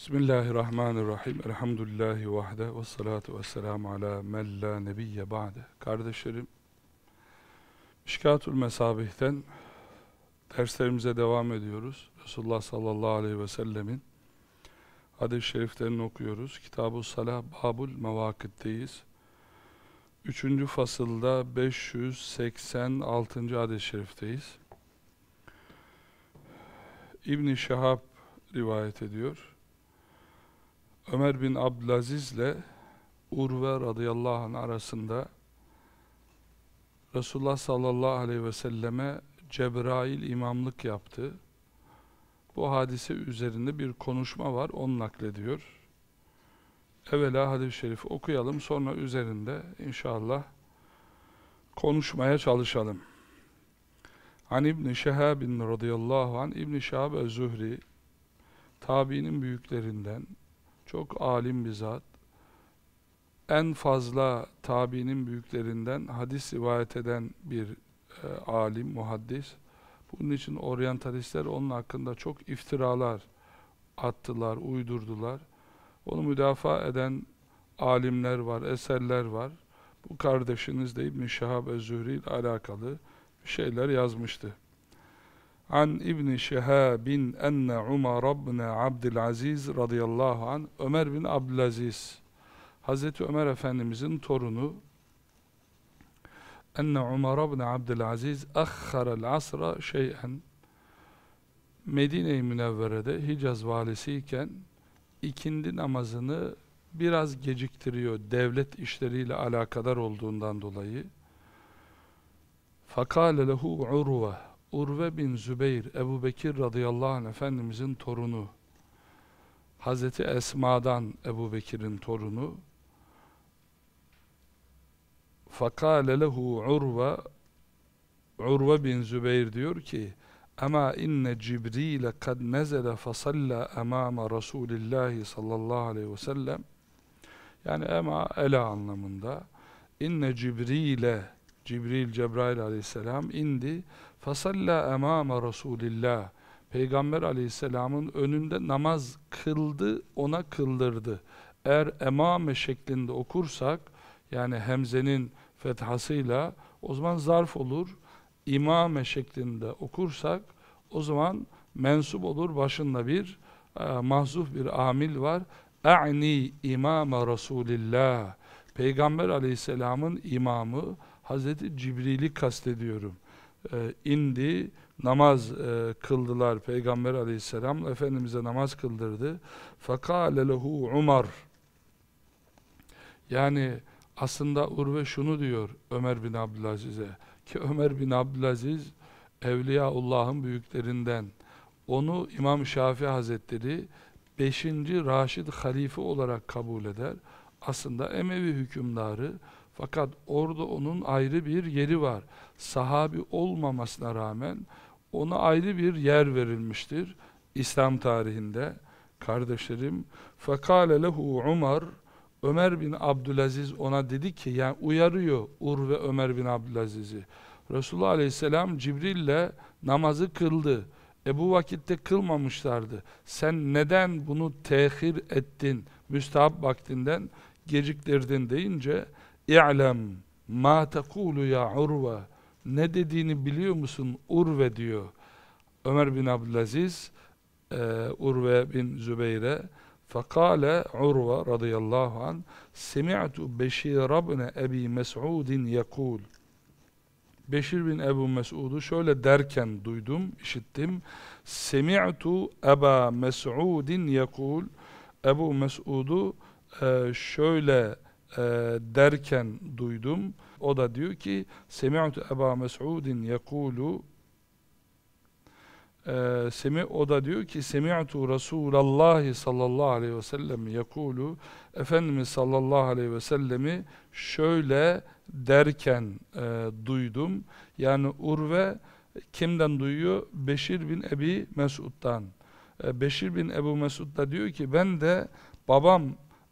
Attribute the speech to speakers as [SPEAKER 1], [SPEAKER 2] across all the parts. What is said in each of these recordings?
[SPEAKER 1] Bismillahirrahmanirrahim. Elhamdülillahi vahde ve salatu ve selamu ala men la nebiyye ba'de. Kardeşlerim, Şikatul Mesabih'ten derslerimize devam ediyoruz. Resulullah sallallahu aleyhi ve sellemin hadis-i şeriflerini okuyoruz. Kitab-ı Salah Babul Mevakit'teyiz. Üçüncü fasılda 586. hadis-i şerifteyiz. İbn-i Şahab rivayet ediyor. Ömer bin Abdülaziz ile Urve radıyallahu anh arasında Resulullah sallallahu aleyhi ve selleme Cebrail imamlık yaptı. Bu hadise üzerinde bir konuşma var, onu naklediyor. Evvela hadis-i şerif okuyalım, sonra üzerinde inşallah konuşmaya çalışalım. An İbn-i Şehabin radıyallahu an İbn-i Şahab Zuhri, tabiinin büyüklerinden, çok alim bir zat. En fazla tabiinin büyüklerinden hadis rivayet eden bir e, alim, muhaddis. Bunun için oryantalistler onun hakkında çok iftiralar attılar, uydurdular. Onu müdafaa eden alimler var, eserler var. Bu kardeşiniz de İbn-i Şahab Zühri ile alakalı şeyler yazmıştı. An İbn Şihabin enne Umar bin Abdülaziz radıyallahu an Ömer bin Abdülaziz Hazreti Ömer Efendimizin torunu enne Umar bin Abdülaziz ahhara'l asra şey'en Medine-i Münevvere'de Hicaz valisiyken ikindi namazını biraz geciktiriyor devlet işleriyle alakadar olduğundan dolayı. Fakale lehu Urve Urve bin Zübeyir, Ebu Bekir radıyallahu anh Efendimizin torunu, Hazreti Esma'dan Ebu Bekir'in torunu, فَقَالَ لَهُ عُرْوَ Urve bin Zübeyir diyor ki, اَمَا اِنَّ جِبْر۪يلَ قَدْ نَزَلَ فَصَلَّ اَمَامَ رَسُولِ اللّٰهِ sallallahu aleyhi ve sellem yani ema ela anlamında inne cibriyle Cibril Cebrail aleyhisselam indi Fasalla اَمَامَ رَسُولِ Peygamber aleyhisselamın önünde namaz kıldı, ona kıldırdı. Eğer emame şeklinde okursak, yani hemzenin fethasıyla, o zaman zarf olur. İmame şeklinde okursak, o zaman mensup olur, başında bir e, mahzuf bir amil var. اَعْنِي imama Rasulillah. Peygamber aleyhisselamın imamı, Hazreti Cibril'i kastediyorum.'' E, indi, namaz e, kıldılar Peygamber aleyhisselam, Efendimiz'e namaz kıldırdı. فَقَالَ لَهُ Umar Yani aslında Urve şunu diyor Ömer bin Abdülaziz'e ki Ömer bin Abdülaziz Evliyaullah'ın büyüklerinden onu İmam Şafii Hazretleri 5. Raşid Halife olarak kabul eder. Aslında Emevi hükümdarı fakat orada onun ayrı bir yeri var sahabi olmamasına rağmen ona ayrı bir yer verilmiştir İslam tarihinde. Kardeşlerim, فَقَالَ lehu Umar Ömer bin Abdülaziz ona dedi ki, yani uyarıyor Ur ve Ömer bin Abdülaziz'i. Resulullah Aleyhisselam Cibril'le namazı kıldı. E bu vakitte kılmamışlardı. Sen neden bunu tehir ettin, müstahap vaktinden geciktirdin deyince, İ'lem ma tekulu ya Urve ne dediğini biliyor musun? Urve diyor. Ömer bin Abdülaziz e, Urve bin Zübeyre فَقَالَ عُرْوَ radıyallahu an سَمِعْتُ beşir بْنَ اَب۪ي مَسْعُودٍ يَقُولُ Beşir bin Ebu Mes'ud'u şöyle derken duydum, işittim. Semi'tu Eba Mes'udin yekul. Ebu Mes'ud'u e, şöyle e, derken duydum. O da diyor ki Semi'tu Eba Mes'udin yekulu e, Semi, o da diyor ki Semi'tu Rasulullah sallallahu aleyhi ve sellem yekulu Efendimiz sallallahu aleyhi ve sellemi şöyle derken e, duydum. Yani Urve kimden duyuyor? Beşir bin Ebi Mesud'dan. E, Beşir bin Ebu Mesud da diyor ki ben de babam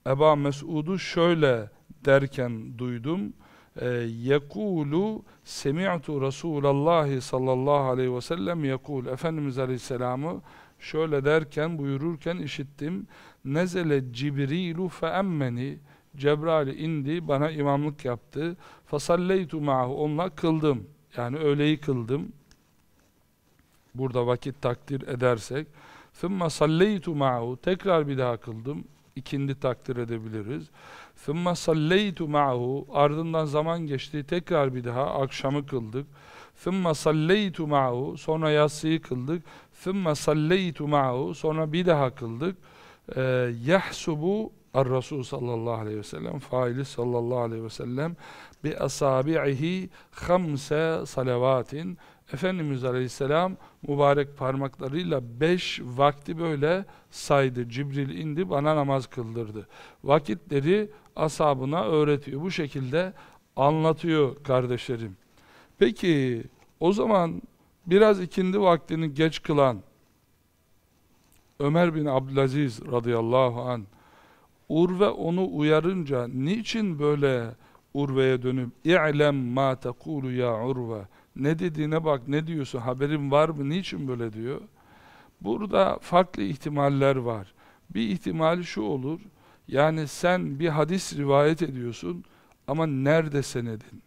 [SPEAKER 1] Eba Mesud'u şöyle derken duydum. Ee, yekulu semi'tu Resulallah sallallahu aleyhi ve sellem yekul Efendimiz aleyhisselamı şöyle derken buyururken işittim nezele cibrilu fe emmeni Cebrail indi bana imamlık yaptı fasalleytu ma'hu onunla kıldım yani öğleyi kıldım burada vakit takdir edersek ثُمَّ صَلَّيْتُ مَعَهُ Tekrar bir daha kıldım ikindi takdir edebiliriz. ثُمَّ صَلَّيْتُ مَعَهُ Ardından zaman geçti. Tekrar bir daha akşamı kıldık. ثُمَّ صَلَّيْتُ مَعَهُ Sonra yatsıyı kıldık. ثُمَّ صَلَّيْتُ مَعَهُ Sonra bir daha kıldık. E, يَحْسُبُ الرَّسُولُ sallallahu aleyhi ve sellem faili sallallahu aleyhi ve sellem bi asabi'ihi خَمْسَ salavatin Efendimiz Aleyhisselam mübarek parmaklarıyla beş vakti böyle saydı. Cibril indi bana namaz kıldırdı. Vakitleri asabına öğretiyor. Bu şekilde anlatıyor kardeşlerim. Peki o zaman biraz ikindi vaktini geç kılan Ömer bin Abdülaziz radıyallahu an Urve onu uyarınca niçin böyle Urve'ye dönüp İ'lem ma tekulu ya Urve ne dediğine bak, ne diyorsun, haberin var mı, niçin böyle diyor. Burada farklı ihtimaller var. Bir ihtimal şu olur, yani sen bir hadis rivayet ediyorsun ama nerede senedin?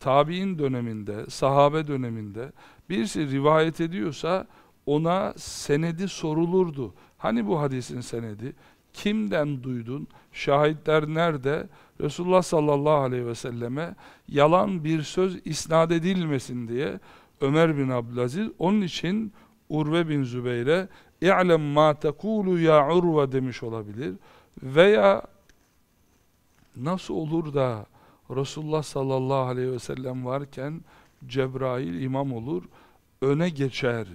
[SPEAKER 1] Tabi'in döneminde, sahabe döneminde birisi rivayet ediyorsa ona senedi sorulurdu. Hani bu hadisin senedi? Kimden duydun? Şahitler nerede? Resulullah sallallahu aleyhi ve selleme yalan bir söz isnat edilmesin diye Ömer bin Abdülaziz onun için Urve bin Zübeyre İ'lem ma tekulu ya Urve demiş olabilir veya nasıl olur da Resulullah sallallahu aleyhi ve sellem varken Cebrail imam olur öne geçer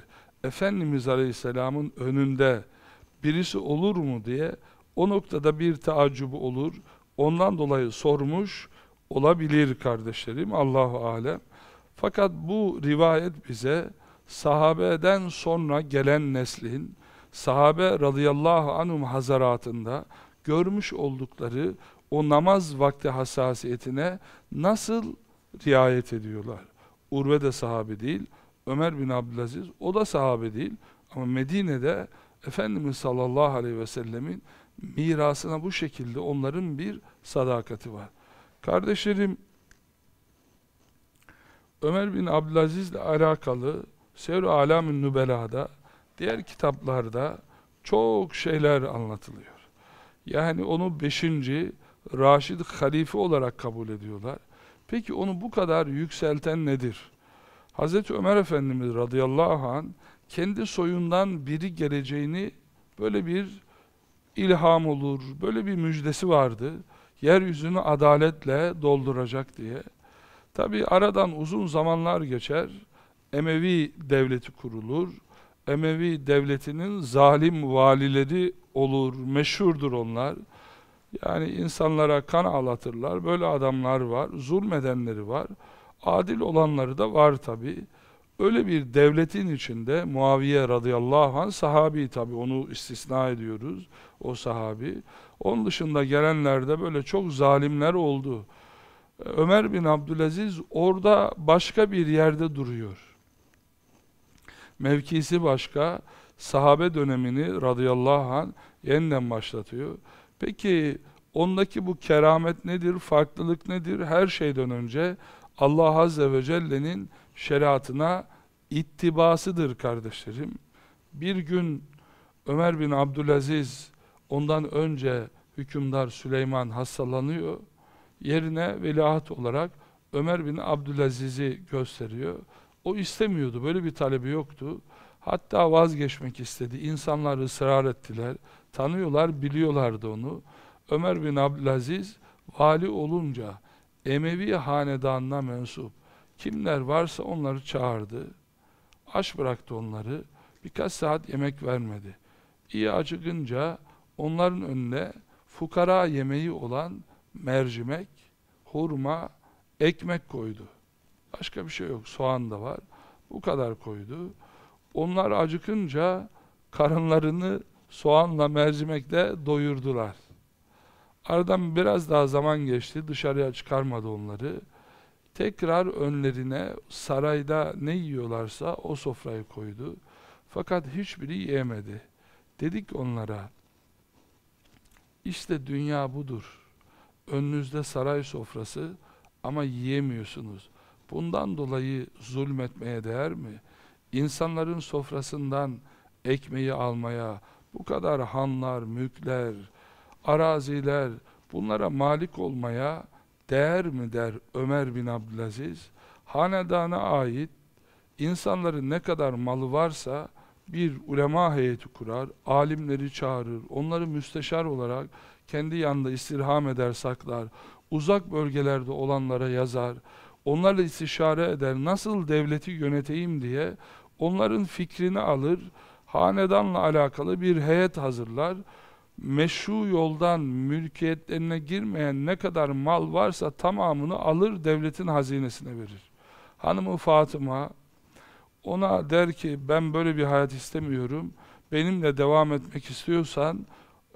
[SPEAKER 1] Efendimiz aleyhisselamın önünde birisi olur mu diye o noktada bir taaccubu olur Ondan dolayı sormuş olabilir kardeşlerim Allahu alem. Fakat bu rivayet bize sahabeden sonra gelen neslin sahabe radıyallahu anhum hazaratında görmüş oldukları o namaz vakti hassasiyetine nasıl riayet ediyorlar. Urve de sahabe değil, Ömer bin Abdülaziz o da sahabe değil ama Medine'de Efendimiz sallallahu aleyhi ve sellemin mirasına bu şekilde onların bir sadakati var. Kardeşlerim, Ömer bin Abdülaziz ile alakalı Sevr-i Alam-ı Nübela'da, diğer kitaplarda çok şeyler anlatılıyor. Yani onu 5. Raşid Halife olarak kabul ediyorlar. Peki onu bu kadar yükselten nedir? Hz. Ömer Efendimiz radıyallahu an kendi soyundan biri geleceğini böyle bir ilham olur, böyle bir müjdesi vardı. Yeryüzünü adaletle dolduracak diye. Tabi aradan uzun zamanlar geçer. Emevi devleti kurulur. Emevi devletinin zalim valileri olur, meşhurdur onlar. Yani insanlara kan ağlatırlar, böyle adamlar var, zulmedenleri var. Adil olanları da var tabi. Öyle bir devletin içinde Muaviye radıyallahu anh sahabi tabi onu istisna ediyoruz o sahabi. Onun dışında gelenlerde böyle çok zalimler oldu. Ömer bin Abdülaziz orada başka bir yerde duruyor. Mevkisi başka, sahabe dönemini radıyallahu anh yeniden başlatıyor. Peki ondaki bu keramet nedir, farklılık nedir? Her şeyden önce Allah Azze ve Celle'nin şeriatına ittibasıdır kardeşlerim. Bir gün Ömer bin Abdülaziz Ondan önce hükümdar Süleyman hastalanıyor. Yerine veliaht olarak Ömer bin Abdülaziz'i gösteriyor. O istemiyordu. Böyle bir talebi yoktu. Hatta vazgeçmek istedi. İnsanlar ısrar ettiler. Tanıyorlar, biliyorlardı onu. Ömer bin Abdülaziz vali olunca Emevi hanedanına mensup kimler varsa onları çağırdı. Aç bıraktı onları. Birkaç saat yemek vermedi. İyi acıkınca Onların önüne fukara yemeği olan mercimek, hurma, ekmek koydu. Başka bir şey yok. Soğan da var. Bu kadar koydu. Onlar acıkınca karınlarını soğanla mercimekle doyurdular. Aradan biraz daha zaman geçti. Dışarıya çıkarmadı onları. Tekrar önlerine sarayda ne yiyorlarsa o sofrayı koydu. Fakat hiçbiri yiyemedi. Dedik onlara, işte dünya budur. Önünüzde saray sofrası ama yiyemiyorsunuz. Bundan dolayı zulmetmeye değer mi? İnsanların sofrasından ekmeği almaya, bu kadar hanlar, mülkler, araziler, bunlara malik olmaya değer mi der Ömer bin Abdülaziz? Hanedana ait insanların ne kadar malı varsa, bir ulema heyeti kurar, alimleri çağırır, onları müsteşar olarak kendi yanında istirham eder, saklar, uzak bölgelerde olanlara yazar, onlarla istişare eder, nasıl devleti yöneteyim diye onların fikrini alır, hanedanla alakalı bir heyet hazırlar, meşru yoldan mülkiyetlerine girmeyen ne kadar mal varsa tamamını alır devletin hazinesine verir. Hanımı Fatıma, ona der ki ben böyle bir hayat istemiyorum, benimle devam etmek istiyorsan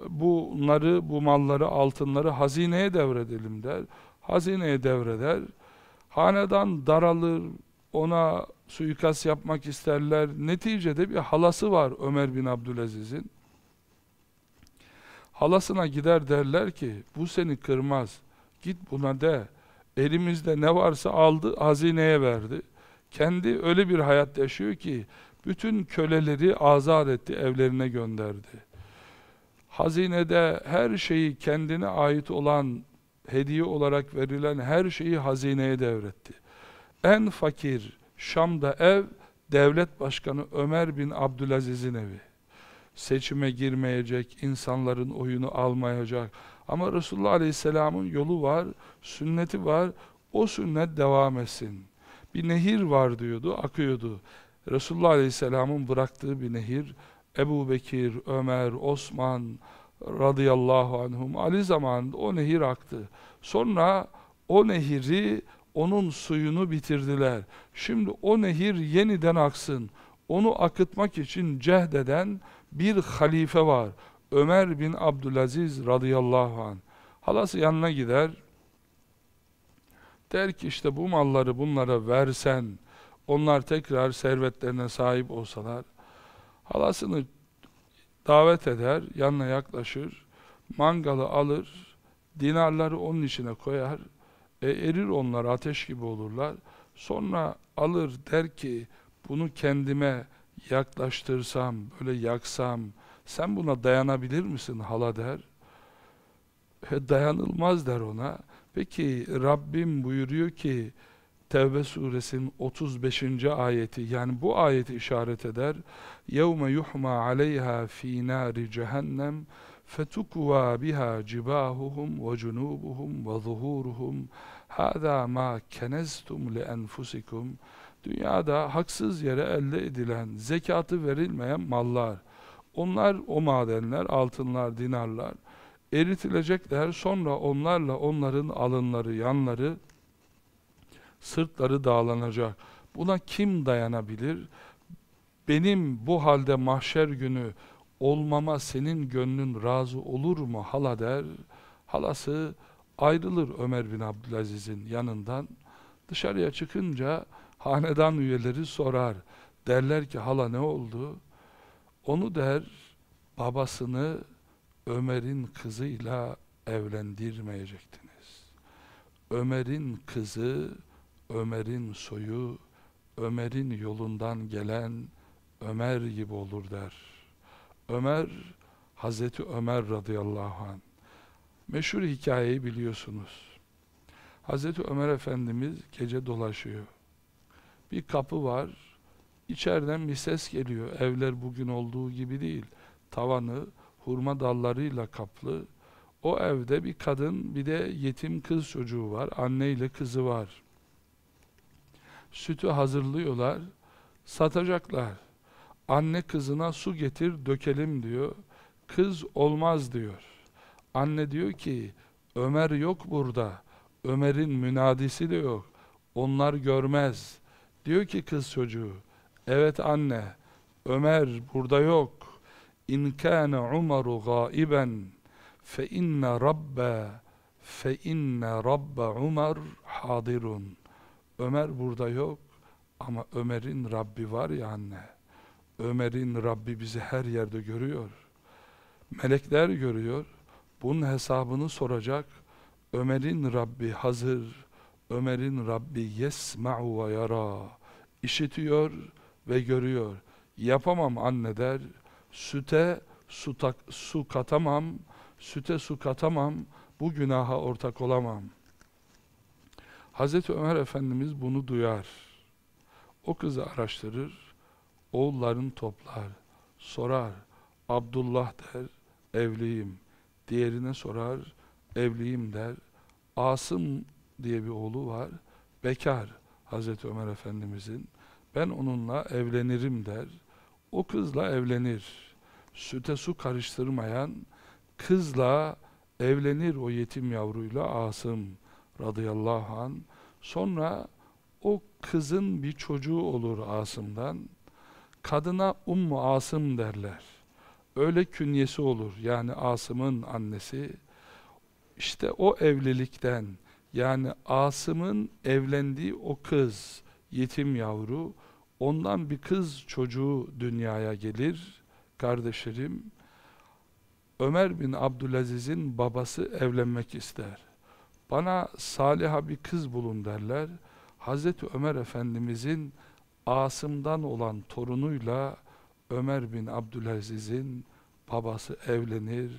[SPEAKER 1] bunları, bu malları, altınları hazineye devredelim der. Hazineye devreder. Hanedan daralır, ona suikast yapmak isterler. Neticede bir halası var Ömer bin Abdülaziz'in. Halasına gider derler ki bu seni kırmaz. Git buna de. Elimizde ne varsa aldı hazineye verdi. Kendi öyle bir hayat yaşıyor ki bütün köleleri azat etti, evlerine gönderdi. Hazinede her şeyi kendine ait olan, hediye olarak verilen her şeyi hazineye devretti. En fakir Şam'da ev, devlet başkanı Ömer bin Abdülaziz'in evi. Seçime girmeyecek, insanların oyunu almayacak. Ama Resulullah Aleyhisselam'ın yolu var, sünneti var. O sünnet devam etsin. Bir nehir var diyordu, akıyordu. Resulullah Aleyhisselam'ın bıraktığı bir nehir. Ebu Bekir, Ömer, Osman radıyallahu anhum Ali zamanında o nehir aktı. Sonra o nehiri, onun suyunu bitirdiler. Şimdi o nehir yeniden aksın. Onu akıtmak için cehdeden bir halife var. Ömer bin Abdülaziz radıyallahu anh. Halası yanına gider, Der ki işte bu malları bunlara versen, onlar tekrar servetlerine sahip olsalar, halasını davet eder, yanına yaklaşır, mangalı alır, dinarları onun içine koyar, e, erir onlar, ateş gibi olurlar. Sonra alır der ki, bunu kendime yaklaştırsam, böyle yaksam, sen buna dayanabilir misin hala der. E, dayanılmaz der ona. Peki Rabbim buyuruyor ki Tevbe suresinin 35. ayeti yani bu ayeti işaret eder. يَوْمَ يُحْمَى عَلَيْهَا ف۪ي نَارِ جَهَنَّمْ فَتُكْوَى بِهَا جِبَاهُهُمْ وَجُنُوبُهُمْ وَظُهُورُهُمْ هَذَا مَا كَنَزْتُمْ لِأَنْفُسِكُمْ Dünyada haksız yere elde edilen, zekatı verilmeyen mallar. Onlar o madenler, altınlar, dinarlar eritilecekler sonra onlarla onların alınları, yanları, sırtları dağlanacak. Buna kim dayanabilir? Benim bu halde mahşer günü olmama senin gönlün razı olur mu hala der. Halası ayrılır Ömer bin Abdülaziz'in yanından. Dışarıya çıkınca hanedan üyeleri sorar. Derler ki hala ne oldu? Onu der babasını Ömer'in kızıyla evlendirmeyecektiniz. Ömer'in kızı, Ömer'in soyu, Ömer'in yolundan gelen Ömer gibi olur der. Ömer, Hazreti Ömer radıyallahu anh. Meşhur hikayeyi biliyorsunuz. Hazreti Ömer Efendimiz gece dolaşıyor. Bir kapı var, içeriden bir ses geliyor. Evler bugün olduğu gibi değil. Tavanı hurma dallarıyla kaplı o evde bir kadın bir de yetim kız çocuğu var. Anne ile kızı var. Sütü hazırlıyorlar. Satacaklar. Anne kızına su getir dökelim diyor. Kız olmaz diyor. Anne diyor ki Ömer yok burada. Ömer'in münadisi de yok. Onlar görmez. Diyor ki kız çocuğu Evet anne Ömer burada yok in kana Umaru gaiben fe inne rabbe fe inne rabbe Umar hadirun Ömer burada yok ama Ömer'in Rabbi var ya anne Ömer'in Rabbi bizi her yerde görüyor melekler görüyor bunun hesabını soracak Ömer'in Rabbi hazır Ömer'in Rabbi yesma'u ve yara işitiyor ve görüyor yapamam anne der Süte su, tak, su katamam, süte su katamam, bu günaha ortak olamam. Hz. Ömer Efendimiz bunu duyar. O kızı araştırır, oğulların toplar, sorar. Abdullah der, evliyim. Diğerine sorar, evliyim der. Asım diye bir oğlu var, bekar Hz. Ömer Efendimizin. Ben onunla evlenirim der o kızla evlenir. Süte su karıştırmayan kızla evlenir o yetim yavruyla Asım radıyallahu an. Sonra o kızın bir çocuğu olur Asım'dan. Kadına Ummu Asım derler. Öyle künyesi olur. Yani Asım'ın annesi. İşte o evlilikten yani Asım'ın evlendiği o kız, yetim yavru Ondan bir kız çocuğu dünyaya gelir. Kardeşlerim, Ömer bin Abdülaziz'in babası evlenmek ister. Bana saliha bir kız bulun derler. Hazreti Ömer Efendimizin Asım'dan olan torunuyla Ömer bin Abdülaziz'in babası evlenir.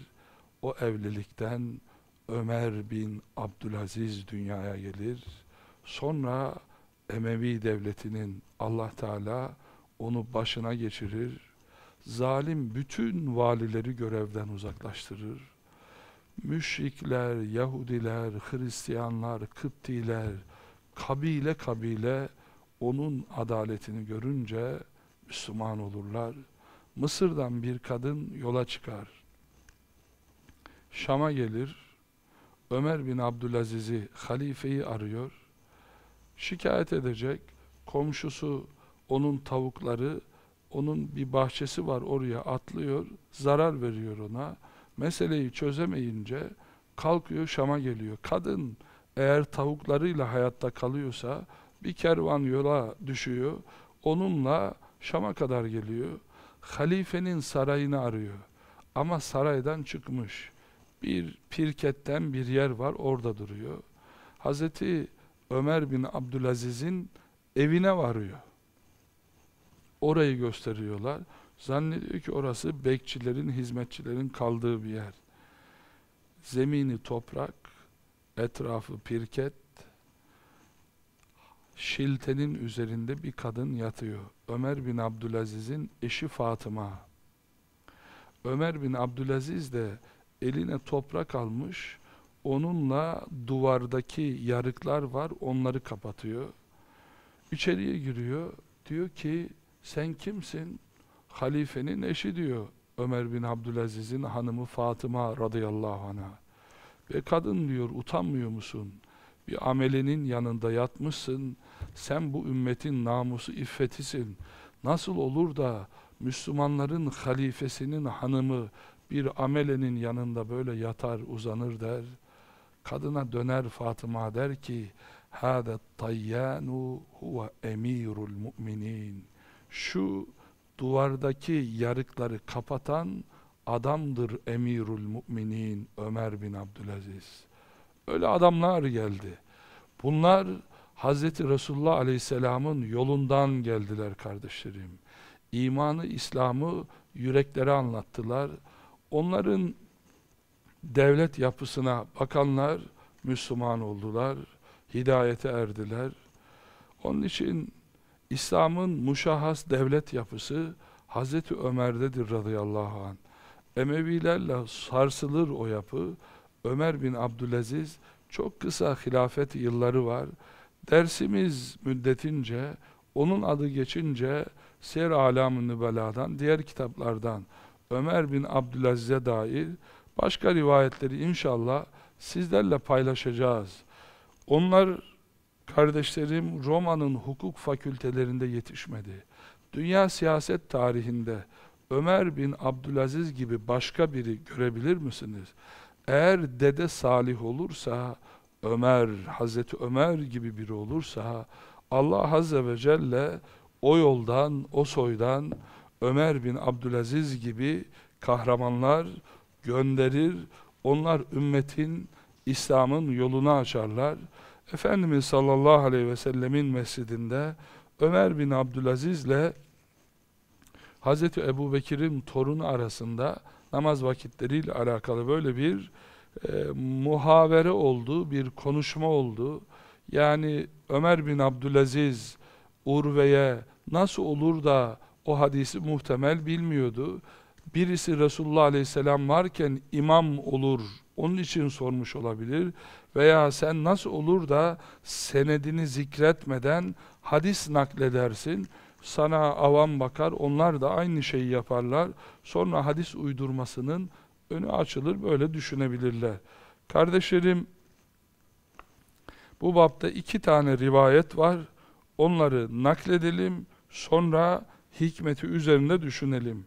[SPEAKER 1] O evlilikten Ömer bin Abdülaziz dünyaya gelir. Sonra Emevi devletinin Allah Teala onu başına geçirir. Zalim bütün valileri görevden uzaklaştırır. Müşrikler, Yahudiler, Hristiyanlar, Kıptiler, kabile kabile onun adaletini görünce Müslüman olurlar. Mısır'dan bir kadın yola çıkar. Şam'a gelir. Ömer bin Abdülaziz'i, halifeyi arıyor şikayet edecek. Komşusu onun tavukları, onun bir bahçesi var oraya atlıyor, zarar veriyor ona. Meseleyi çözemeyince kalkıyor Şam'a geliyor. Kadın eğer tavuklarıyla hayatta kalıyorsa bir kervan yola düşüyor. Onunla Şam'a kadar geliyor. Halifenin sarayını arıyor. Ama saraydan çıkmış. Bir pirketten bir yer var orada duruyor. Hazreti Ömer bin Abdülaziz'in evine varıyor. Orayı gösteriyorlar. Zannediyor ki orası bekçilerin, hizmetçilerin kaldığı bir yer. Zemini toprak, etrafı pirket, şiltenin üzerinde bir kadın yatıyor. Ömer bin Abdülaziz'in eşi Fatıma. Ömer bin Abdülaziz de eline toprak almış, Onunla duvardaki yarıklar var, onları kapatıyor. İçeriye giriyor, diyor ki sen kimsin? Halifenin eşi diyor. Ömer bin Abdülaziz'in hanımı Fatıma radıyallahu anh'a. Ve kadın diyor utanmıyor musun? Bir amelinin yanında yatmışsın. Sen bu ümmetin namusu iffetisin. Nasıl olur da Müslümanların halifesinin hanımı bir amelenin yanında böyle yatar uzanır der. Kadına döner Fatıma der ki Hâde tayyânu huve emirul mu'minin Şu duvardaki yarıkları kapatan adamdır emirul mu'minin Ömer bin Abdülaziz. Öyle adamlar geldi. Bunlar Hazreti Resulullah Aleyhisselam'ın yolundan geldiler kardeşlerim. İmanı, İslam'ı yüreklere anlattılar. Onların devlet yapısına bakanlar Müslüman oldular, hidayete erdiler. Onun için İslam'ın muşahhas devlet yapısı Hazreti Ömer'dedir radıyallahu an. Emevilerle sarsılır o yapı. Ömer bin Abdülaziz çok kısa hilafet yılları var. Dersimiz müddetince, onun adı geçince Ser Alam-ı Nübela'dan, diğer kitaplardan Ömer bin Abdülaziz'e dair Başka rivayetleri inşallah sizlerle paylaşacağız. Onlar kardeşlerim Roma'nın hukuk fakültelerinde yetişmedi. Dünya siyaset tarihinde Ömer bin Abdülaziz gibi başka biri görebilir misiniz? Eğer dede salih olursa, Ömer, Hazreti Ömer gibi biri olursa, Allah Azze ve Celle o yoldan, o soydan Ömer bin Abdülaziz gibi kahramanlar, gönderir. Onlar ümmetin, İslam'ın yolunu açarlar. Efendimiz sallallahu aleyhi ve sellemin mescidinde Ömer bin Abdülaziz ile Hz. Ebu Bekir'in torunu arasında namaz vakitleriyle alakalı böyle bir e, muhavere oldu, bir konuşma oldu. Yani Ömer bin Abdülaziz Urve'ye nasıl olur da o hadisi muhtemel bilmiyordu birisi Resulullah Aleyhisselam varken imam olur, onun için sormuş olabilir. Veya sen nasıl olur da senedini zikretmeden hadis nakledersin, sana avam bakar, onlar da aynı şeyi yaparlar. Sonra hadis uydurmasının önü açılır, böyle düşünebilirler. Kardeşlerim, bu bapta iki tane rivayet var. Onları nakledelim, sonra hikmeti üzerinde düşünelim.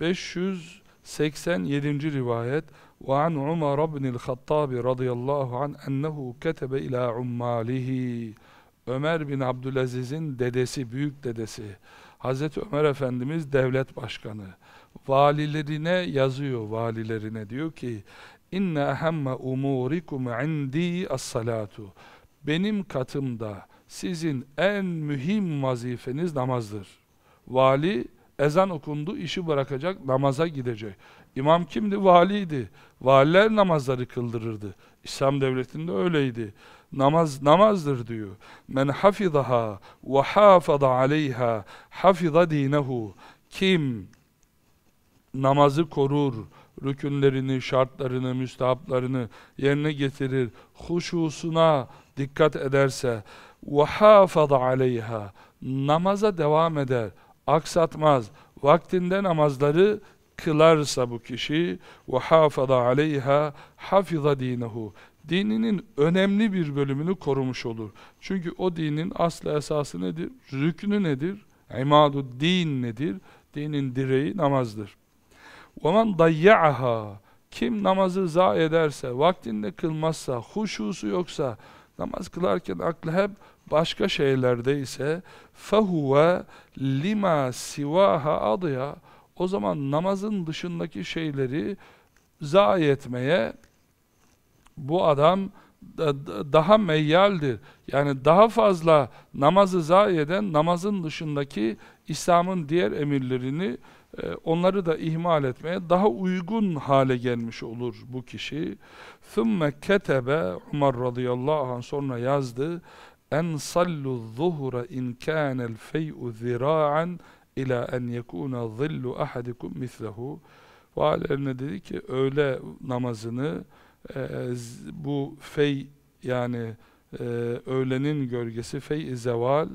[SPEAKER 1] 587. rivayet ve an Umar bin el-Hattab radıyallahu an ennehu ketebe ila ummalihi Ömer bin Abdülaziz'in dedesi, büyük dedesi Hazreti Ömer Efendimiz devlet başkanı valilerine yazıyor valilerine diyor ki inna hemme umurikum indi as-salatu benim katımda sizin en mühim vazifeniz namazdır. Vali Ezan okundu, işi bırakacak, namaza gidecek. İmam kimdi? Valiydi. Valiler namazları kıldırırdı. İslam devletinde öyleydi. Namaz namazdır diyor. Men hafizaha ve hafaza aleyha hafiza dinehu. Kim namazı korur, rükünlerini, şartlarını, müstahaplarını yerine getirir, huşusuna dikkat ederse ve hafaza aleyha namaza devam eder aksatmaz. Vaktinde namazları kılarsa bu kişi وَحَافَظَ عَلَيْهَا حَفِظَ دِينَهُ Dininin önemli bir bölümünü korumuş olur. Çünkü o dinin aslı esası nedir? Rüknü nedir? İmadu din nedir? Dinin direği namazdır. وَمَنْ ضَيَّعَهَا Kim namazı zayi ederse, vaktinde kılmazsa, huşusu yoksa, namaz kılarken aklı hep başka şeylerde ise fehuve lima sivaha adıya o zaman namazın dışındaki şeyleri zayi etmeye bu adam daha meyyaldir. Yani daha fazla namazı zayi eden namazın dışındaki İslam'ın diğer emirlerini ee, onları da ihmal etmeye daha uygun hale gelmiş olur bu kişi. ثُمَّ كَتَبَ Umar radıyallahu anh sonra yazdı en sallu zuhura in kana el fey'u zira'an ila en yekuna zillu ahadikum mislehu Valilerine dedi ki öğle namazını e, bu fey yani e, öğlenin gölgesi fey zeval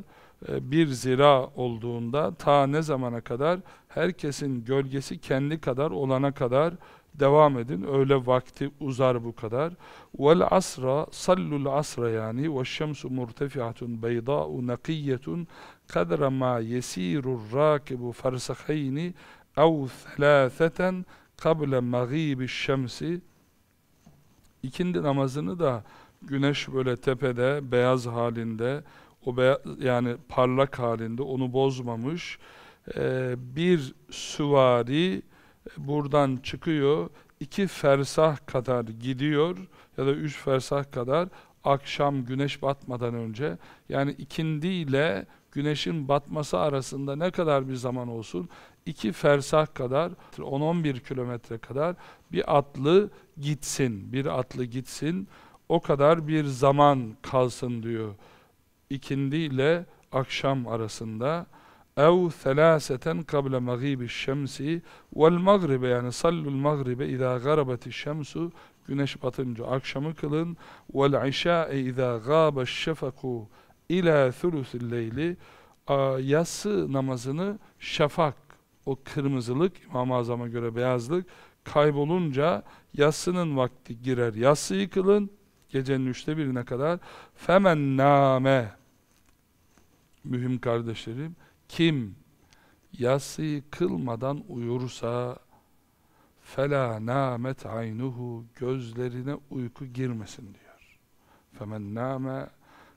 [SPEAKER 1] e, bir zira olduğunda ta ne zamana kadar herkesin gölgesi kendi kadar olana kadar devam edin. Öyle vakti uzar bu kadar. Vel asra sallul asra yani ve şemsu murtefiatun beyda'u nakiyetun kadra ma yesirur rakibu farsahayni ev thalâtheten kable mağîbi şemsi İkindi namazını da güneş böyle tepede beyaz halinde o beyaz, yani parlak halinde onu bozmamış e, bir süvari e, buradan çıkıyor iki fersah kadar gidiyor ya da üç fersah kadar akşam güneş batmadan önce yani ikindi ile güneşin batması arasında ne kadar bir zaman olsun iki fersah kadar 10-11 kilometre kadar bir atlı gitsin bir atlı gitsin o kadar bir zaman kalsın diyor ikindi ile akşam arasında ev selaseten kable magribi şemsi vel magribe yani sallul magribe izâ garabeti şemsu güneş batınca akşamı kılın vel işâe izâ gâbe şefeku ilâ thulusil leyli yası namazını şafak o kırmızılık İmam-ı Azam'a göre beyazlık kaybolunca yasının vakti girer yası kılın Gecenin üçte birine kadar. Femen name. Mühim kardeşlerim. Kim yasıyı kılmadan uyursa fela namet aynuhu gözlerine uyku girmesin diyor. Femen name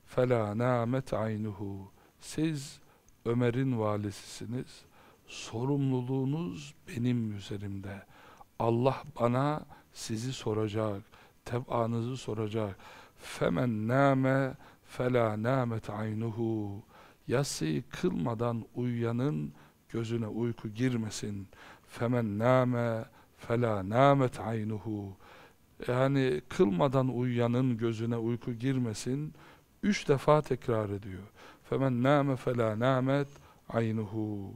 [SPEAKER 1] fela namet aynuhu. Siz Ömer'in valisisiniz. Sorumluluğunuz benim üzerimde. Allah bana sizi soracak tebaanızı soracak. Femen name fela namet aynuhu. Yasıyı kılmadan uyuyanın gözüne uyku girmesin. Femen name fela namet aynuhu. Yani kılmadan uyuyanın gözüne uyku girmesin. Üç defa tekrar ediyor. Femen name fela namet aynuhu.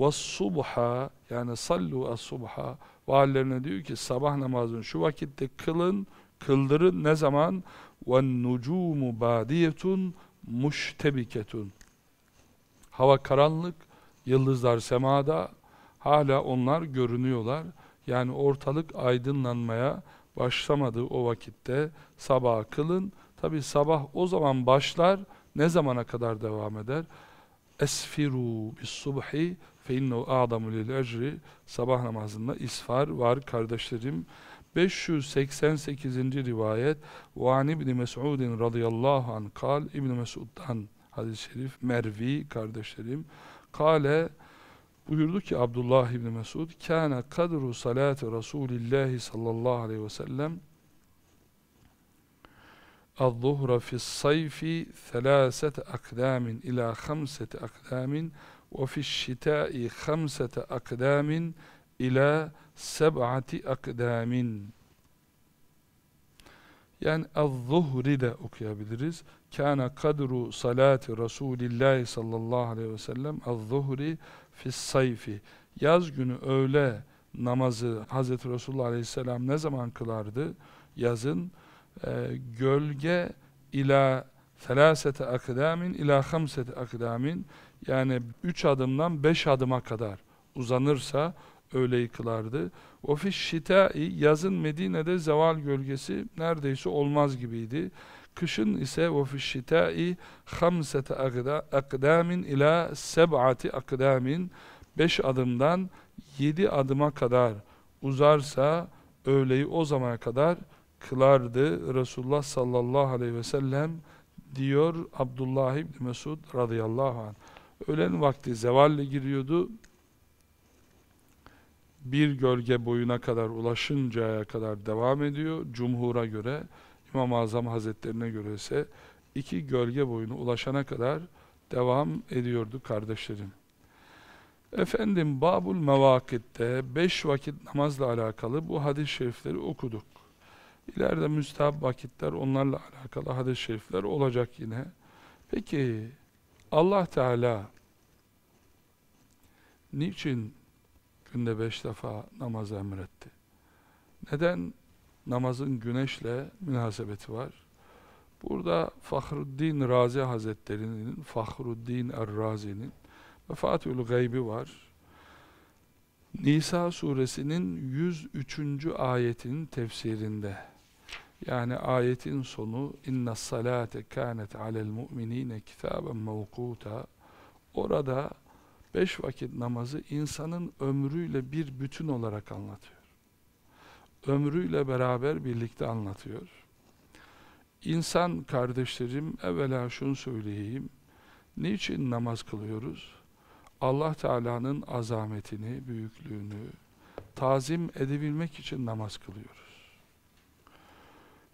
[SPEAKER 1] Ve subha yani sallu as subha. Valilerine diyor ki sabah namazını şu vakitte kılın Kıldırı ne zaman? وَالنُّجُومُ بَادِيَةٌ مُشْتَبِكَةٌ Hava karanlık, yıldızlar semada, hala onlar görünüyorlar. Yani ortalık aydınlanmaya başlamadı o vakitte sabah kılın. Tabi sabah o zaman başlar, ne zamana kadar devam eder? Esfiru bis subhi fe innehu a'damu Sabah namazında isfar var kardeşlerim. 588. rivayet Van İbni Mes'udin radıyallahu anh kal İbni Mes'ud'dan hadis-i şerif Mervi kardeşlerim kale buyurdu ki Abdullah İbni Mes'ud kâne kadru salati Resulillahi sallallahu aleyhi ve sellem الظهر في الصيف ثلاثة أقدام إلى خمسة أقدام وفي الشتاء خمسة أقدام إلى seb'ati akdamin yani az-zuhri de okuyabiliriz. Kana kadru salati Resulillah sallallahu aleyhi ve sellem az-zuhri fis sayfi. Yaz günü öğle namazı Hazreti Resulullah aleyhisselam ne zaman kılardı? Yazın e, gölge ila selasete akdamin ila hamsete akdamin yani üç adımdan beş adıma kadar uzanırsa Öyle kılardı. O fi şitai yazın Medine'de zeval gölgesi neredeyse olmaz gibiydi. Kışın ise o fi şitai hamsete akdamin ila seb'ati akdamin 5 adımdan 7 adıma kadar uzarsa öğleyi o zamana kadar kılardı Resulullah sallallahu aleyhi ve sellem diyor Abdullah ibn Mesud radıyallahu anh. Öğlen vakti zevalle giriyordu, bir gölge boyuna kadar ulaşıncaya kadar devam ediyor. Cumhur'a göre, İmam-ı Azam Hazretlerine göre ise iki gölge boyuna ulaşana kadar devam ediyordu kardeşlerim. Efendim Babul Mevakitte beş vakit namazla alakalı bu hadis-i şerifleri okuduk. İleride müstahap vakitler onlarla alakalı hadis-i şerifler olacak yine. Peki Allah Teala niçin Günde beş defa namaz emretti. Neden namazın güneşle münasebeti var? Burada Fahruddin Razi Hazretleri'nin, Fahruddin Er-Razi'nin Vefatül Gaybi var. Nisa suresinin 103. ayetinin tefsirinde yani ayetin sonu inna salate kanet alel mu'minine kitaben mevkuta orada Beş vakit namazı insanın ömrüyle bir bütün olarak anlatıyor. Ömrüyle beraber birlikte anlatıyor. İnsan kardeşlerim evvela şunu söyleyeyim. Niçin namaz kılıyoruz? Allah Teala'nın azametini, büyüklüğünü tazim edebilmek için namaz kılıyoruz.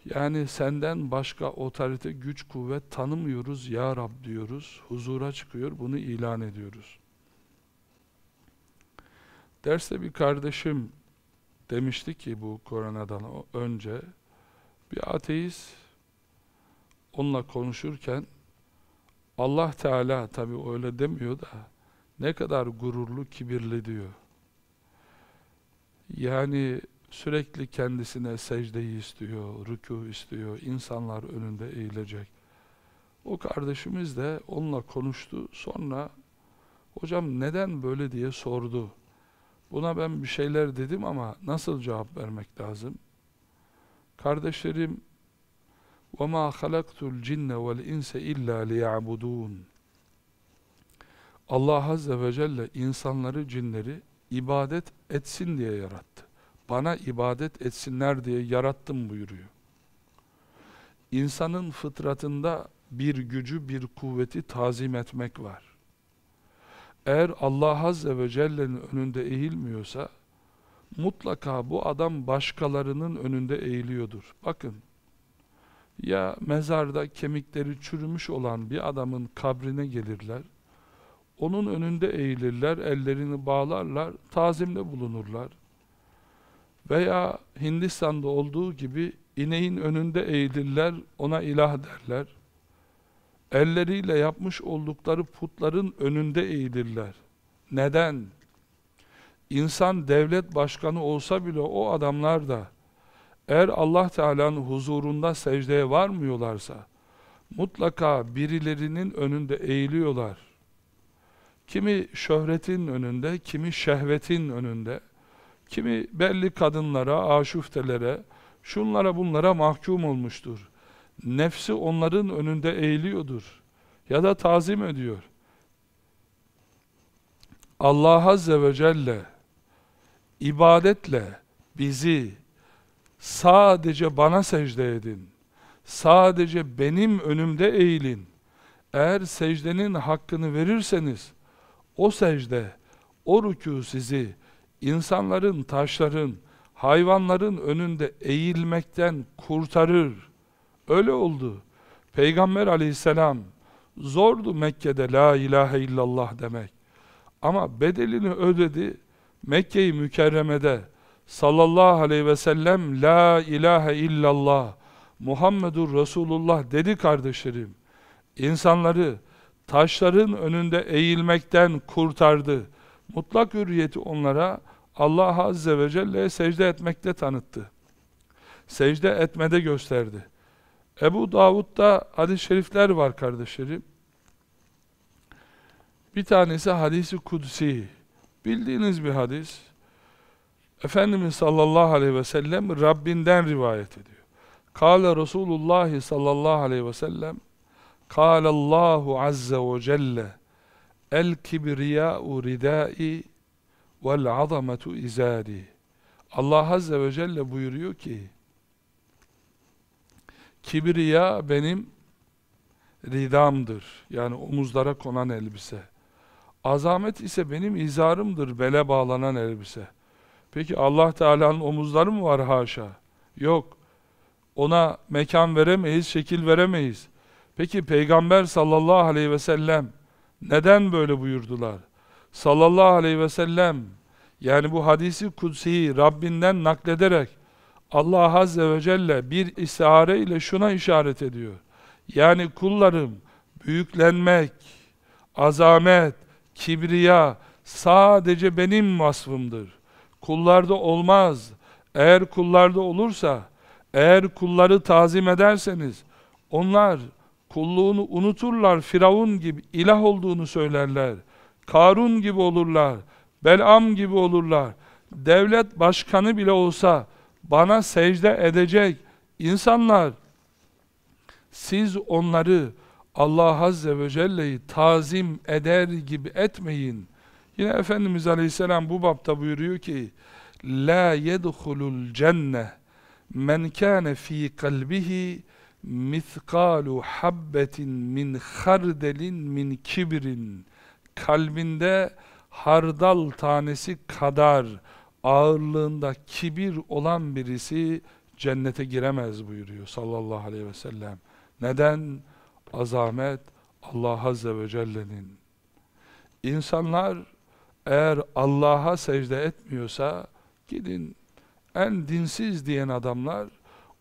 [SPEAKER 1] Yani senden başka otorite, güç, kuvvet tanımıyoruz ya Rab diyoruz. Huzura çıkıyor, bunu ilan ediyoruz. Derste bir kardeşim demişti ki bu koronadan önce bir ateist onunla konuşurken Allah Teala tabi öyle demiyor da ne kadar gururlu, kibirli diyor. Yani sürekli kendisine secdeyi istiyor, rükû istiyor, insanlar önünde eğilecek. O kardeşimiz de onunla konuştu. Sonra hocam neden böyle diye sordu. Buna ben bir şeyler dedim ama nasıl cevap vermek lazım? Kardeşlerim وَمَا خَلَقْتُ الْجِنَّ وَالْاِنْسَ اِلَّا لِيَعْبُدُونَ Allah Azze ve Celle insanları, cinleri ibadet etsin diye yarattı. Bana ibadet etsinler diye yarattım buyuruyor. İnsanın fıtratında bir gücü, bir kuvveti tazim etmek var eğer Allah Azze ve Celle'nin önünde eğilmiyorsa mutlaka bu adam başkalarının önünde eğiliyordur. Bakın ya mezarda kemikleri çürümüş olan bir adamın kabrine gelirler. Onun önünde eğilirler, ellerini bağlarlar, tazimle bulunurlar. Veya Hindistan'da olduğu gibi ineğin önünde eğilirler, ona ilah derler elleriyle yapmış oldukları putların önünde eğilirler. Neden? İnsan devlet başkanı olsa bile o adamlar da eğer Allah Teala'nın huzurunda secdeye varmıyorlarsa mutlaka birilerinin önünde eğiliyorlar. Kimi şöhretin önünde, kimi şehvetin önünde, kimi belli kadınlara, aşuftelere, şunlara bunlara mahkum olmuştur. Nefsi onların önünde eğiliyordur. Ya da tazim ediyor. Allah Azze ve Celle ibadetle bizi sadece bana secde edin. Sadece benim önümde eğilin. Eğer secdenin hakkını verirseniz o secde, o rükû sizi insanların, taşların, hayvanların önünde eğilmekten kurtarır. Öyle oldu. Peygamber aleyhisselam zordu Mekke'de la ilahe illallah demek. Ama bedelini ödedi. Mekke-i Mükerreme'de sallallahu aleyhi ve sellem la ilahe illallah Muhammedur Resulullah dedi kardeşlerim. İnsanları taşların önünde eğilmekten kurtardı. Mutlak hürriyeti onlara Allah Azze ve Celle'ye secde etmekte tanıttı. Secde etmede gösterdi. Ebu Davud'da hadis-i şerifler var kardeşlerim. Bir tanesi hadisi kudsi. Bildiğiniz bir hadis. Efendimiz sallallahu aleyhi ve sellem Rabbinden rivayet ediyor. Kale Resulullah sallallahu aleyhi ve sellem Kale Allahu azze ve celle El kibriya'u ridai vel azametu izari Allah azze ve celle buyuruyor ki Kibriya benim ridamdır. Yani omuzlara konan elbise. Azamet ise benim izarımdır, bele bağlanan elbise. Peki Allah Teala'nın omuzları mı var haşa? Yok. Ona mekan veremeyiz, şekil veremeyiz. Peki Peygamber sallallahu aleyhi ve sellem neden böyle buyurdular? Sallallahu aleyhi ve sellem yani bu hadisi kudsiyi Rabbinden naklederek Allah Azze ve Celle bir isare ile şuna işaret ediyor. Yani kullarım büyüklenmek, azamet, kibriya sadece benim vasfımdır. Kullarda olmaz. Eğer kullarda olursa, eğer kulları tazim ederseniz, onlar kulluğunu unuturlar, Firavun gibi ilah olduğunu söylerler. Karun gibi olurlar, Belam gibi olurlar. Devlet başkanı bile olsa, bana secde edecek insanlar, siz onları Allah Azze ve Celle'yi tazim eder gibi etmeyin. Yine Efendimiz Aleyhisselam bu bapta buyuruyor ki, La yedhulul cenneh men kâne fî kalbihi mithkalu habbetin min hardelin min kibrin kalbinde hardal tanesi kadar ağırlığında kibir olan birisi cennete giremez buyuruyor sallallahu aleyhi ve sellem. Neden? Azamet Allah Azze ve Celle'nin. İnsanlar eğer Allah'a secde etmiyorsa gidin en dinsiz diyen adamlar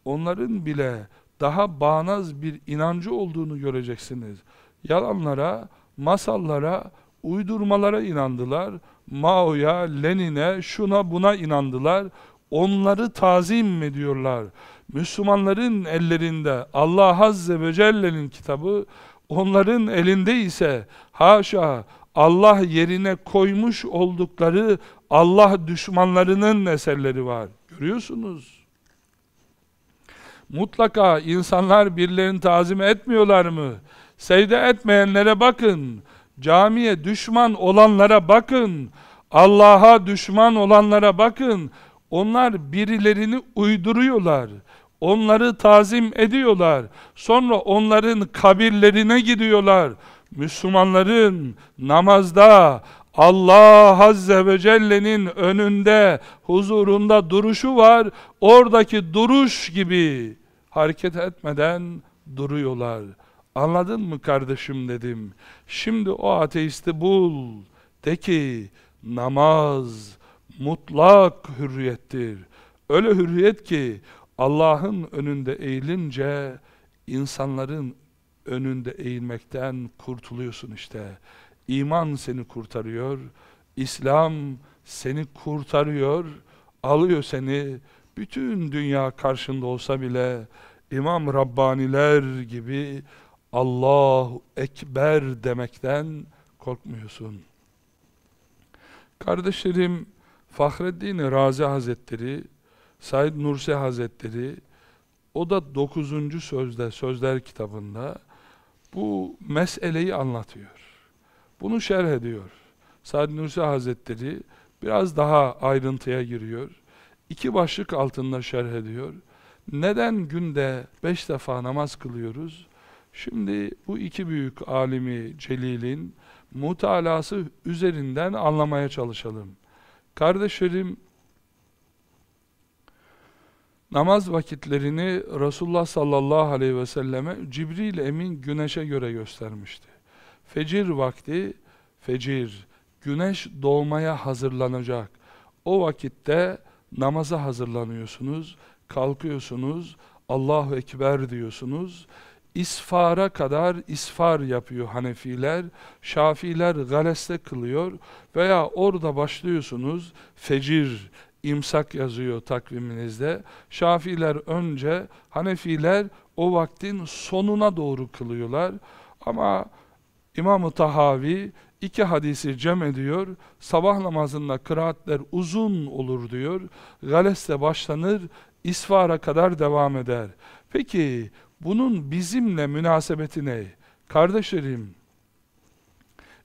[SPEAKER 1] onların bile daha bağnaz bir inancı olduğunu göreceksiniz. Yalanlara, masallara, uydurmalara inandılar. Mao'ya, Lenin'e, şuna buna inandılar. Onları tazim mi diyorlar? Müslümanların ellerinde Allah Azze ve Celle'nin kitabı onların elinde ise haşa Allah yerine koymuş oldukları Allah düşmanlarının eserleri var. Görüyorsunuz. Mutlaka insanlar birilerini tazim etmiyorlar mı? Secde etmeyenlere bakın. Camiye düşman olanlara bakın. Allah'a düşman olanlara bakın. Onlar birilerini uyduruyorlar. Onları tazim ediyorlar. Sonra onların kabirlerine gidiyorlar. Müslümanların namazda Allah Azze ve Celle'nin önünde, huzurunda duruşu var. Oradaki duruş gibi hareket etmeden duruyorlar. Anladın mı kardeşim dedim. Şimdi o ateisti bul. De ki namaz mutlak hürriyettir. Öyle hürriyet ki Allah'ın önünde eğilince insanların önünde eğilmekten kurtuluyorsun işte. İman seni kurtarıyor. İslam seni kurtarıyor. Alıyor seni. Bütün dünya karşında olsa bile İmam Rabbaniler gibi Allahu Ekber demekten korkmuyorsun. Kardeşlerim Fahreddin Razi Hazretleri, Said Nursi Hazretleri, o da dokuzuncu sözde, sözler kitabında bu meseleyi anlatıyor. Bunu şerh ediyor. Said Nursi Hazretleri biraz daha ayrıntıya giriyor. İki başlık altında şerh ediyor. Neden günde beş defa namaz kılıyoruz? Şimdi bu iki büyük alimi Celil'in mutalası üzerinden anlamaya çalışalım. Kardeşlerim, namaz vakitlerini Resulullah sallallahu aleyhi ve selleme Cibril Emin güneşe göre göstermişti. Fecir vakti, fecir, güneş doğmaya hazırlanacak. O vakitte namaza hazırlanıyorsunuz, kalkıyorsunuz, Allahu Ekber diyorsunuz Isfar'a kadar isfar yapıyor Hanefiler, Şafiler galeste kılıyor veya orada başlıyorsunuz fecir, imsak yazıyor takviminizde. Şafiler önce, Hanefiler o vaktin sonuna doğru kılıyorlar. Ama İmam-ı Tahavi iki hadisi cem ediyor. Sabah namazında kıraatler uzun olur diyor. Galeste başlanır, isfara kadar devam eder. Peki bunun bizimle münasebeti ne? Kardeşlerim,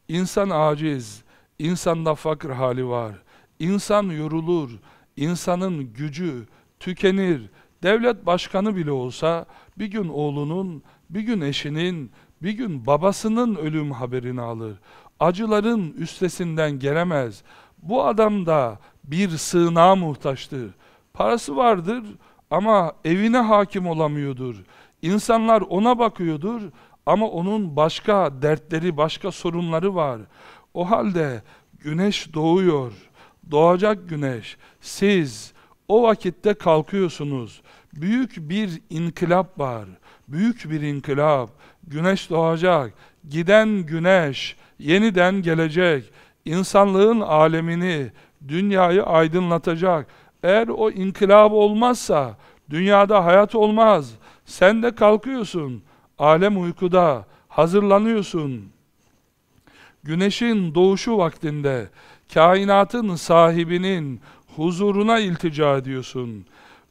[SPEAKER 1] insan aciz, insanda fakir hali var, insan yorulur, insanın gücü tükenir, devlet başkanı bile olsa bir gün oğlunun, bir gün eşinin, bir gün babasının ölüm haberini alır. Acıların üstesinden gelemez. Bu adam da bir sığınağa muhtaçtır. Parası vardır ama evine hakim olamıyordur. İnsanlar ona bakıyordur ama onun başka dertleri, başka sorunları var. O halde güneş doğuyor, doğacak güneş. Siz o vakitte kalkıyorsunuz. Büyük bir inkılap var. Büyük bir inkılap. Güneş doğacak. Giden güneş yeniden gelecek. İnsanlığın alemini, dünyayı aydınlatacak. Eğer o inkılap olmazsa dünyada hayat olmaz. Sen de kalkıyorsun, alem uykuda, hazırlanıyorsun. Güneşin doğuşu vaktinde, kainatın sahibinin huzuruna iltica ediyorsun.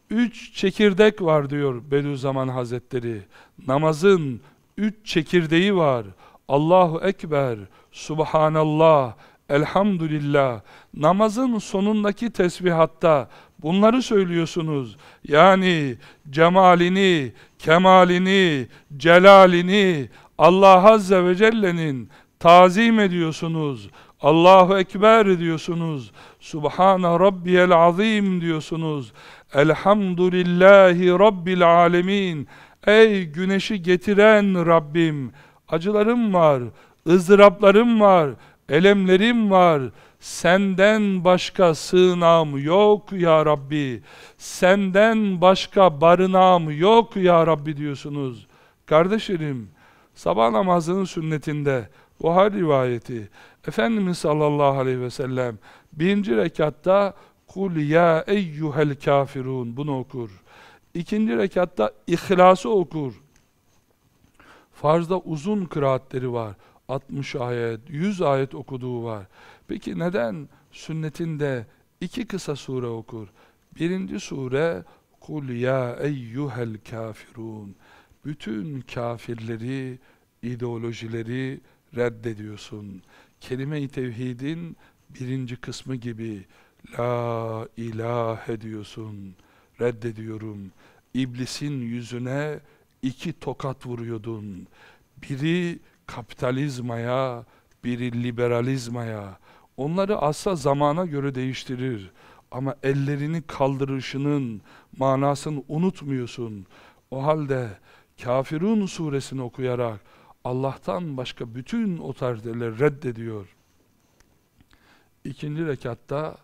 [SPEAKER 1] Üç çekirdek var diyor Bediüzzaman Hazretleri. Namazın üç çekirdeği var. Allahu Ekber, Subhanallah, Elhamdülillah. Namazın sonundaki tesbihatta Bunları söylüyorsunuz. Yani cemalini, kemalini, celalini Allah Azze ve Celle'nin tazim ediyorsunuz. Allahu Ekber diyorsunuz. Subhane Rabbiyel Azim diyorsunuz. Elhamdülillahi Rabbil Alemin. Ey güneşi getiren Rabbim. Acılarım var, ızdıraplarım var, elemlerim var. Senden başka sığınağım yok ya Rabbi. Senden başka barınağım yok ya Rabbi diyorsunuz. Kardeşlerim, sabah namazının sünnetinde Buhar rivayeti Efendimiz sallallahu aleyhi ve sellem birinci rekatta Kul ya eyyuhel kafirun bunu okur. İkinci rekatta İhlas'ı okur. Farzda uzun kıraatleri var. 60 ayet, 100 ayet okuduğu var. Peki neden sünnetinde iki kısa sure okur? Birinci sure Kul ya eyyuhel kafirun Bütün kafirleri, ideolojileri reddediyorsun. Kelime-i Tevhid'in birinci kısmı gibi La ilah ediyorsun. reddediyorum. İblisin yüzüne iki tokat vuruyordun. Biri kapitalizmaya, biri liberalizmaya, Onları asla zamana göre değiştirir. Ama ellerini kaldırışının manasını unutmuyorsun. O halde Kafirun suresini okuyarak Allah'tan başka bütün o tarifleri reddediyor. İkinci rekatta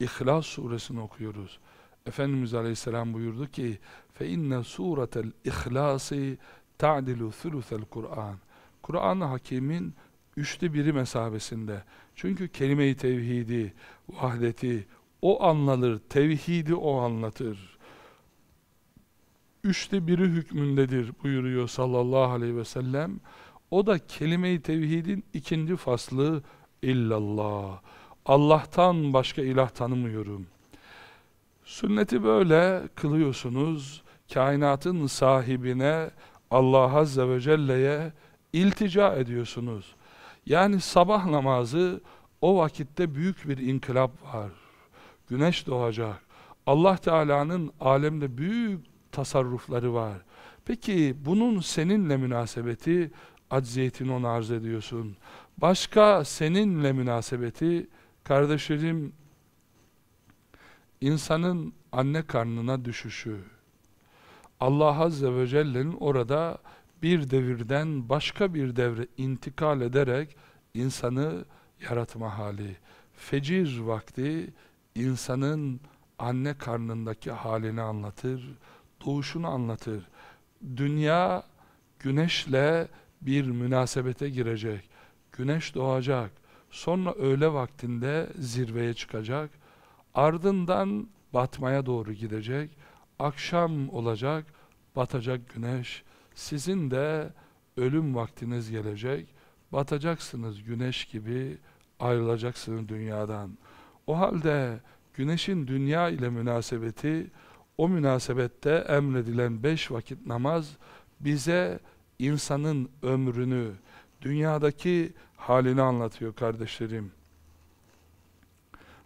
[SPEAKER 1] İhlas suresini okuyoruz. Efendimiz Aleyhisselam buyurdu ki فَاِنَّ سُورَةَ الْاِخْلَاسِ تَعْدِلُ ثُلُثَ Kur'an. Kur'an-ı Hakim'in üçte biri mesabesinde çünkü kelime-i tevhidi, vahdeti o anlanır, tevhidi o anlatır. Üçte biri hükmündedir buyuruyor sallallahu aleyhi ve sellem. O da kelime-i tevhidin ikinci faslı illallah. Allah'tan başka ilah tanımıyorum. Sünneti böyle kılıyorsunuz. Kainatın sahibine, Allah Azze ve Celle'ye iltica ediyorsunuz. Yani sabah namazı o vakitte büyük bir inkılap var. Güneş doğacak. Allah Teala'nın alemde büyük tasarrufları var. Peki bunun seninle münasebeti acziyetini ona arz ediyorsun. Başka seninle münasebeti kardeşlerim insanın anne karnına düşüşü. Allah Azze ve Celle'nin orada bir devirden başka bir devre intikal ederek insanı yaratma hali. Fecir vakti insanın anne karnındaki halini anlatır, doğuşunu anlatır. Dünya güneşle bir münasebete girecek. Güneş doğacak. Sonra öğle vaktinde zirveye çıkacak. Ardından batmaya doğru gidecek. Akşam olacak, batacak güneş. Sizin de ölüm vaktiniz gelecek. Batacaksınız güneş gibi, ayrılacaksınız dünyadan. O halde güneşin dünya ile münasebeti, o münasebette emredilen beş vakit namaz bize insanın ömrünü, dünyadaki halini anlatıyor kardeşlerim.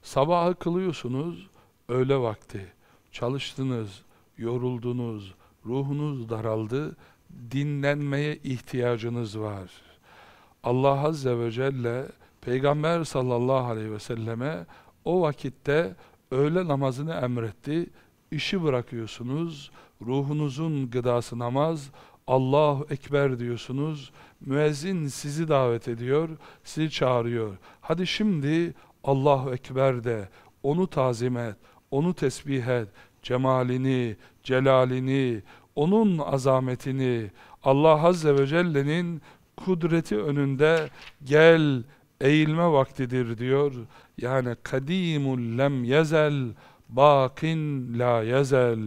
[SPEAKER 1] Sabahı kılıyorsunuz, öğle vakti. Çalıştınız, yoruldunuz, ruhunuz daraldı, dinlenmeye ihtiyacınız var. Allah Azze ve Celle Peygamber sallallahu aleyhi ve selleme o vakitte öğle namazını emretti. İşi bırakıyorsunuz, ruhunuzun gıdası namaz, Allahu Ekber diyorsunuz, müezzin sizi davet ediyor, sizi çağırıyor. Hadi şimdi Allahu Ekber de, onu tazim et, onu tesbih et, cemalini, celalini, onun azametini, Allah Azze ve Celle'nin kudreti önünde gel eğilme vaktidir diyor. Yani kadimul lem yezel, bakin la yezel.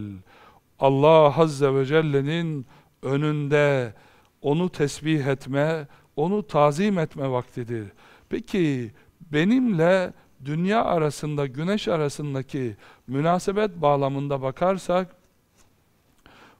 [SPEAKER 1] Allah Azze ve Celle'nin önünde onu tesbih etme, onu tazim etme vaktidir. Peki benimle dünya arasında, güneş arasındaki münasebet bağlamında bakarsak,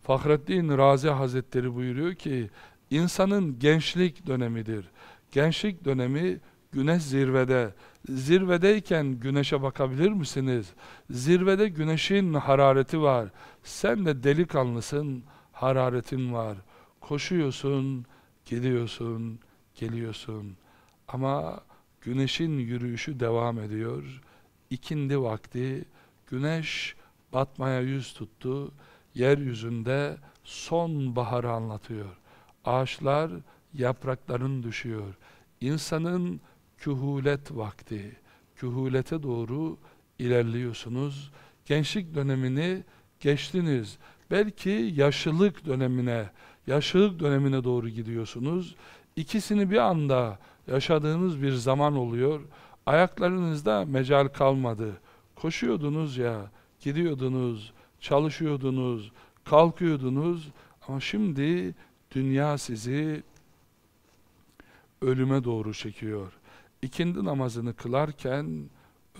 [SPEAKER 1] Fahrettin Razi Hazretleri buyuruyor ki insanın gençlik dönemidir. Gençlik dönemi güneş zirvede. Zirvedeyken güneşe bakabilir misiniz? Zirvede güneşin harareti var. Sen de delikanlısın, hararetin var. Koşuyorsun, gidiyorsun, geliyorsun. Ama güneşin yürüyüşü devam ediyor. İkindi vakti, güneş batmaya yüz tuttu yeryüzünde sonbaharı anlatıyor. Ağaçlar yaprakların düşüyor. İnsanın kühulet vakti, kühulete doğru ilerliyorsunuz. Gençlik dönemini geçtiniz. Belki yaşlılık dönemine, yaşlılık dönemine doğru gidiyorsunuz. İkisini bir anda yaşadığınız bir zaman oluyor. Ayaklarınızda mecal kalmadı. Koşuyordunuz ya, gidiyordunuz, çalışıyordunuz, kalkıyordunuz ama şimdi dünya sizi ölüme doğru çekiyor. İkindi namazını kılarken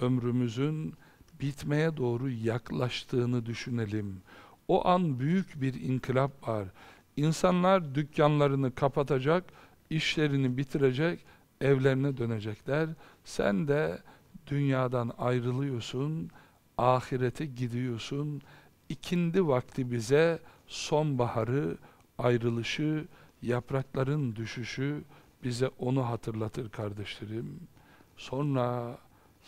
[SPEAKER 1] ömrümüzün bitmeye doğru yaklaştığını düşünelim. O an büyük bir inkılap var. İnsanlar dükkanlarını kapatacak, işlerini bitirecek, evlerine dönecekler. Sen de dünyadan ayrılıyorsun, ahirete gidiyorsun ikindi vakti bize sonbaharı, ayrılışı, yaprakların düşüşü bize onu hatırlatır kardeşlerim. Sonra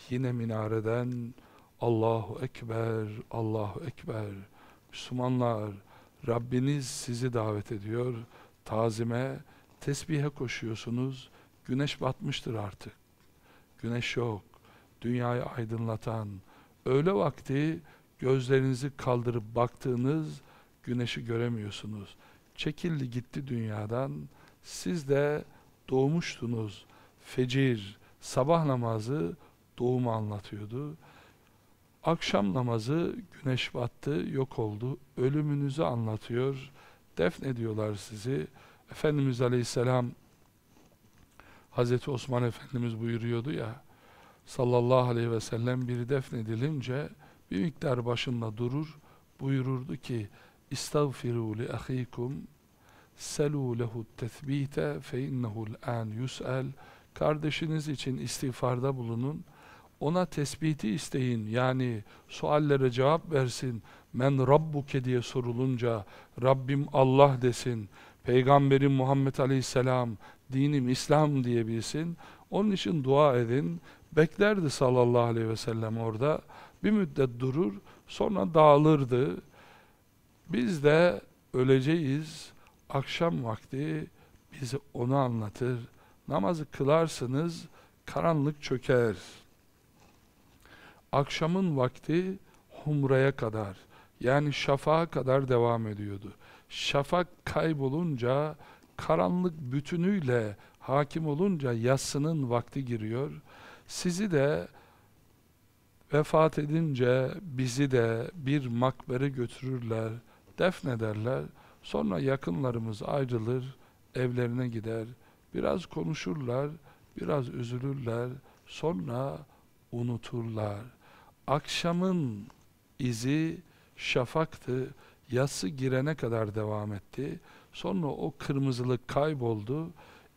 [SPEAKER 1] yine minareden Allahu Ekber, Allahu Ekber. Müslümanlar, Rabbiniz sizi davet ediyor. Tazime, tesbihe koşuyorsunuz. Güneş batmıştır artık. Güneş yok. Dünyayı aydınlatan. Öğle vakti Gözlerinizi kaldırıp baktığınız güneşi göremiyorsunuz. Çekildi gitti dünyadan. Siz de doğmuştunuz. Fecir, sabah namazı doğumu anlatıyordu. Akşam namazı güneş battı, yok oldu. Ölümünüzü anlatıyor. Defnediyorlar sizi. Efendimiz Aleyhisselam Hazreti Osman Efendimiz buyuruyordu ya sallallahu aleyhi ve sellem biri defnedilince bir miktar başınla durur buyururdu ki İstagfiru li ahikum selu lehu tethbite fe innehu'l an yus'al kardeşiniz için istiğfarda bulunun ona tespiti isteyin yani suallere cevap versin men rabbuke diye sorulunca Rabbim Allah desin Peygamberim Muhammed Aleyhisselam dinim İslam diyebilsin. bilsin onun için dua edin beklerdi sallallahu aleyhi ve sellem orada bir müddet durur, sonra dağılırdı. Biz de öleceğiz, akşam vakti bize onu anlatır. Namazı kılarsınız, karanlık çöker. Akşamın vakti humraya kadar, yani şafağa kadar devam ediyordu. Şafak kaybolunca, karanlık bütünüyle hakim olunca yatsının vakti giriyor. Sizi de vefat edince bizi de bir makbere götürürler, defnederler. Sonra yakınlarımız ayrılır, evlerine gider. Biraz konuşurlar, biraz üzülürler. Sonra unuturlar. Akşamın izi şafaktı, yası girene kadar devam etti. Sonra o kırmızılık kayboldu.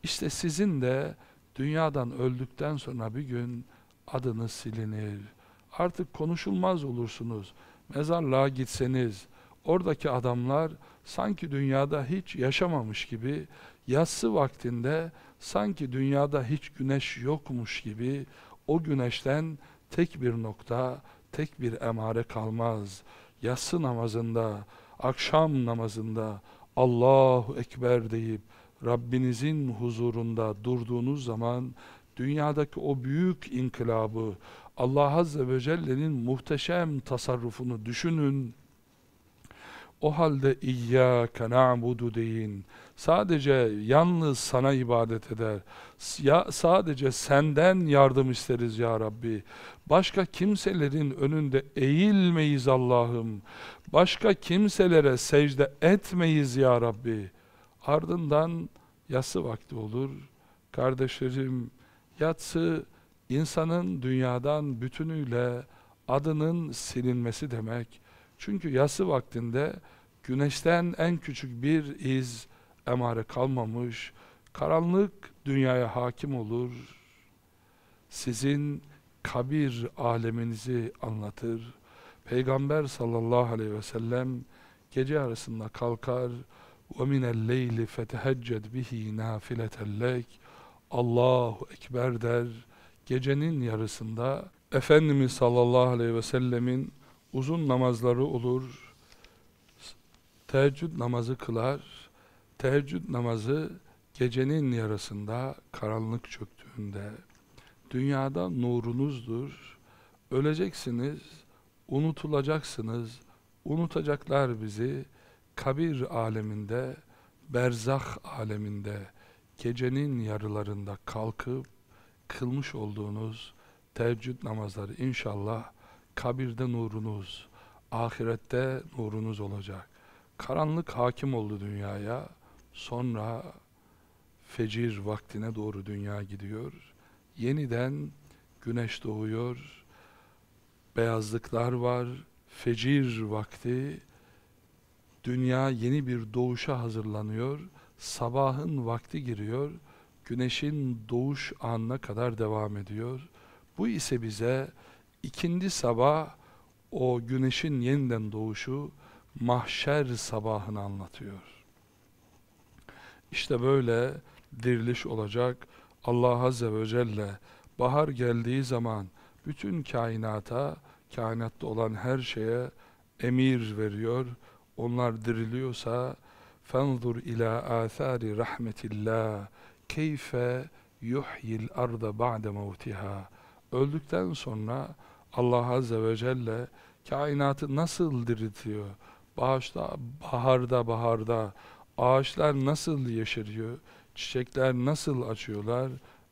[SPEAKER 1] İşte sizin de dünyadan öldükten sonra bir gün adınız silinir.'' artık konuşulmaz olursunuz. Mezarlığa gitseniz oradaki adamlar sanki dünyada hiç yaşamamış gibi yatsı vaktinde sanki dünyada hiç güneş yokmuş gibi o güneşten tek bir nokta, tek bir emare kalmaz. Yatsı namazında, akşam namazında Allahu Ekber deyip Rabbinizin huzurunda durduğunuz zaman dünyadaki o büyük inkılabı, Allah Azze ve Celle'nin muhteşem tasarrufunu düşünün. O halde İyyâke na'budu deyin. Sadece yalnız sana ibadet eder. Ya, sadece senden yardım isteriz ya Rabbi. Başka kimselerin önünde eğilmeyiz Allah'ım. Başka kimselere secde etmeyiz ya Rabbi. Ardından yatsı vakti olur. Kardeşlerim yatsı insanın dünyadan bütünüyle adının silinmesi demek. Çünkü yası vaktinde güneşten en küçük bir iz emare kalmamış, karanlık dünyaya hakim olur, sizin kabir aleminizi anlatır. Peygamber sallallahu aleyhi ve sellem gece arasında kalkar, وَمِنَ اللَّيْلِ فَتَهَجَّدْ بِهِ نَافِلَةً لَكْ Allahu Ekber der, gecenin yarısında Efendimiz sallallahu aleyhi ve sellemin uzun namazları olur, teheccüd namazı kılar, teheccüd namazı gecenin yarısında karanlık çöktüğünde, dünyada nurunuzdur, öleceksiniz, unutulacaksınız, unutacaklar bizi, kabir aleminde, berzah aleminde, gecenin yarılarında kalkıp kılmış olduğunuz teheccüd namazları inşallah kabirde nurunuz, ahirette nurunuz olacak. Karanlık hakim oldu dünyaya, sonra fecir vaktine doğru dünya gidiyor. Yeniden güneş doğuyor, beyazlıklar var, fecir vakti, dünya yeni bir doğuşa hazırlanıyor, sabahın vakti giriyor.'' güneşin doğuş anına kadar devam ediyor. Bu ise bize ikindi sabah o güneşin yeniden doğuşu mahşer sabahını anlatıyor. İşte böyle diriliş olacak. Allah Azze ve Celle bahar geldiği zaman bütün kainata, kainatta olan her şeye emir veriyor. Onlar diriliyorsa فَانْظُرْ ila آثَارِ رَحْمَةِ اللّٰهِ keyfe yuhyil arda ba'de mevtiha öldükten sonra Allah Azze ve Celle kainatı nasıl diriltiyor? Bağışta, baharda, baharda ağaçlar nasıl yeşeriyor? Çiçekler nasıl açıyorlar?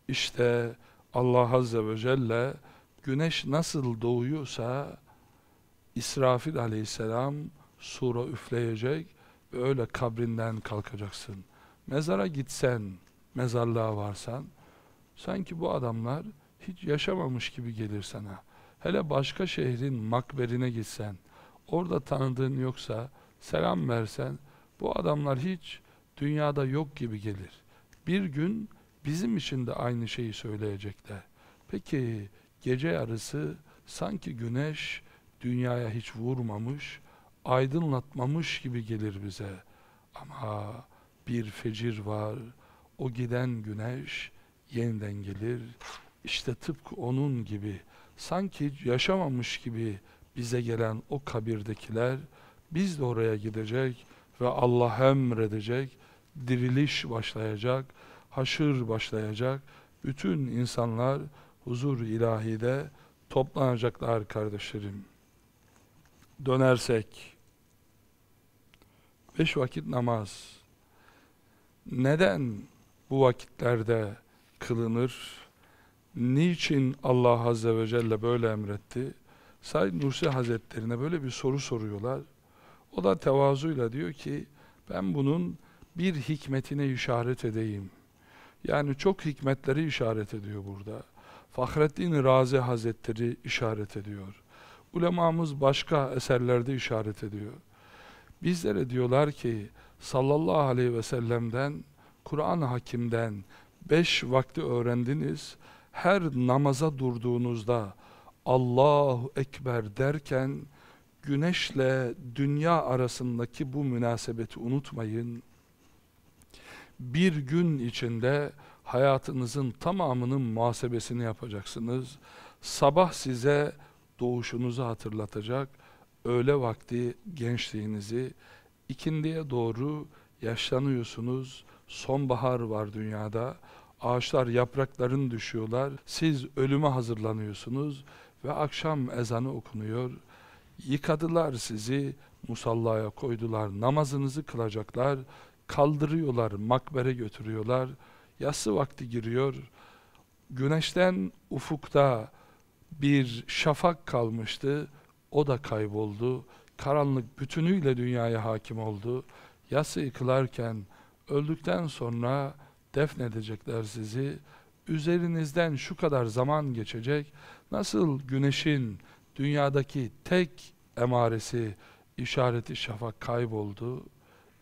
[SPEAKER 1] işte Allah Azze ve Celle güneş nasıl doğuyorsa İsrafil aleyhisselam sura üfleyecek ve öyle kabrinden kalkacaksın. Mezara gitsen, mezarlığa varsan, sanki bu adamlar hiç yaşamamış gibi gelir sana. Hele başka şehrin makberine gitsen, orada tanıdığın yoksa, selam versen, bu adamlar hiç dünyada yok gibi gelir. Bir gün bizim için de aynı şeyi söyleyecekler. Peki gece yarısı sanki güneş dünyaya hiç vurmamış, aydınlatmamış gibi gelir bize. Ama bir fecir var, o giden güneş yeniden gelir. İşte tıpkı onun gibi sanki yaşamamış gibi bize gelen o kabirdekiler biz de oraya gidecek ve Allah emredecek. Diriliş başlayacak, haşır başlayacak. Bütün insanlar huzur ilahide toplanacaklar kardeşlerim. Dönersek beş vakit namaz neden bu vakitlerde kılınır. Niçin Allah Azze ve Celle böyle emretti? Said Nursi Hazretlerine böyle bir soru soruyorlar. O da tevazuyla diyor ki ben bunun bir hikmetine işaret edeyim. Yani çok hikmetleri işaret ediyor burada. Fahrettin Razi Hazretleri işaret ediyor. Ulemamız başka eserlerde işaret ediyor. Bizlere diyorlar ki sallallahu aleyhi ve sellem'den Kur'an-ı Hakim'den beş vakti öğrendiniz, her namaza durduğunuzda Allahu Ekber derken güneşle dünya arasındaki bu münasebeti unutmayın. Bir gün içinde hayatınızın tamamının muhasebesini yapacaksınız. Sabah size doğuşunuzu hatırlatacak, öğle vakti gençliğinizi, ikindiye doğru yaşlanıyorsunuz, sonbahar var dünyada. Ağaçlar yapraklarını düşüyorlar. Siz ölüme hazırlanıyorsunuz ve akşam ezanı okunuyor. Yıkadılar sizi, musallaya koydular, namazınızı kılacaklar, kaldırıyorlar, makbere götürüyorlar. Yası vakti giriyor. Güneşten ufukta bir şafak kalmıştı. O da kayboldu. Karanlık bütünüyle dünyaya hakim oldu. Yası yıkılarken öldükten sonra defnedecekler sizi. Üzerinizden şu kadar zaman geçecek. Nasıl güneşin dünyadaki tek emaresi, işareti şafak kayboldu.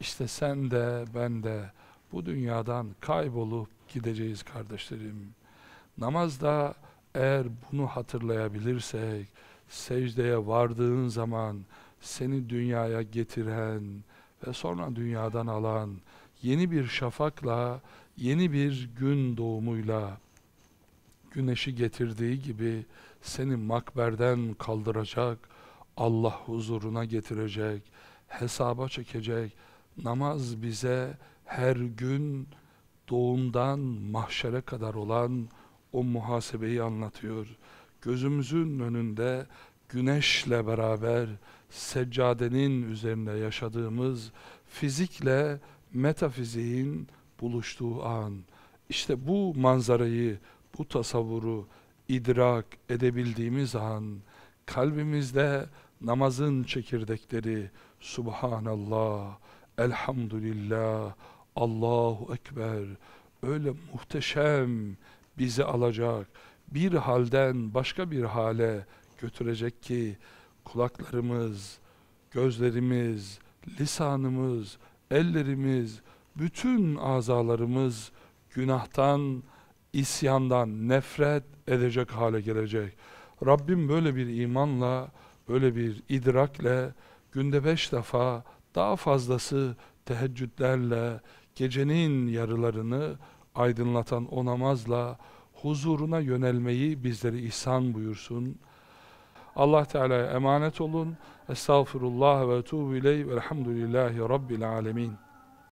[SPEAKER 1] İşte sen de ben de bu dünyadan kaybolup gideceğiz kardeşlerim. Namazda eğer bunu hatırlayabilirsek, secdeye vardığın zaman seni dünyaya getiren ve sonra dünyadan alan yeni bir şafakla, yeni bir gün doğumuyla güneşi getirdiği gibi seni makberden kaldıracak, Allah huzuruna getirecek, hesaba çekecek. Namaz bize her gün doğumdan mahşere kadar olan o muhasebeyi anlatıyor. Gözümüzün önünde güneşle beraber seccadenin üzerinde yaşadığımız fizikle metafiziğin buluştuğu an, işte bu manzarayı, bu tasavvuru idrak edebildiğimiz an, kalbimizde namazın çekirdekleri, Subhanallah, Elhamdülillah, Allahu Ekber, öyle muhteşem bizi alacak, bir halden başka bir hale götürecek ki, kulaklarımız, gözlerimiz, lisanımız, ellerimiz, bütün azalarımız günahtan, isyandan nefret edecek hale gelecek. Rabbim böyle bir imanla, böyle bir idrakle günde beş defa daha fazlası teheccüdlerle, gecenin yarılarını aydınlatan o namazla huzuruna yönelmeyi bizleri ihsan buyursun. Allah Teala'ya emanet olun. estağfurullah ve tuğbu ileyh velhamdülillahi rabbil alemin.